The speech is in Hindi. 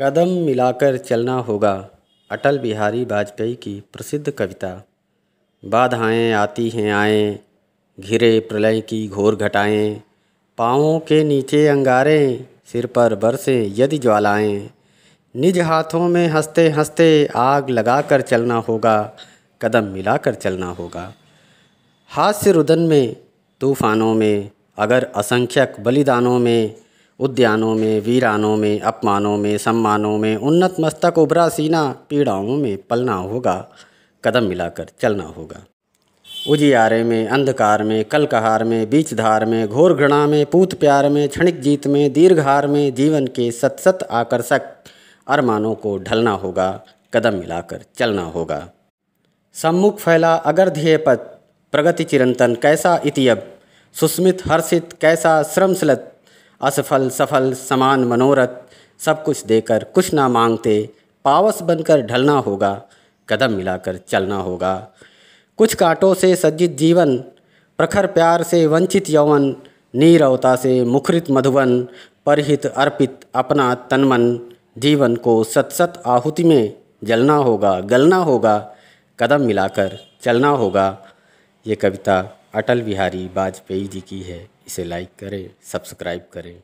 कदम मिलाकर चलना होगा अटल बिहारी वाजपेयी की प्रसिद्ध कविता बाधाएं आती हैं आएँ घिरे प्रलय की घोर घटाएं पाँवों के नीचे अंगारें सिर पर बरसें यदि ज्वालाएं निज हाथों में हंसते हंसते आग लगाकर चलना होगा कदम मिलाकर चलना होगा हास्य रुदन में तूफानों में अगर असंख्यक बलिदानों में उद्यानों में वीरानों में अपमानों में सम्मानों में उन्नत मस्तक उभरा सीना पीड़ाओं में पलना होगा कदम मिलाकर चलना होगा उजियारे में अंधकार में कलकहार में बीचधार में घोर घृणा में पूत प्यार में क्षणिक जीत में दीर्घहार में जीवन के सतसत आकर्षक अरमानों को ढलना होगा कदम मिलाकर चलना होगा सम्मुख फैला अगर ध्येय पथ प्रगति चिरंतन कैसा इतियब सुस्मित हर्षित कैसा श्रमसलत असफल सफल समान मनोरथ सब कुछ देकर कुछ ना मांगते पावस बनकर ढलना होगा कदम मिलाकर चलना होगा कुछ कांटों से सज्जित जीवन प्रखर प्यार से वंचित यौवन नीरवता से मुखरित मधुवन परहित अर्पित अपना तनमन जीवन को सतसत आहुति में जलना होगा गलना होगा कदम मिलाकर चलना होगा ये कविता अटल बिहारी वाजपेयी जी की है इसे लाइक करें सब्सक्राइब करें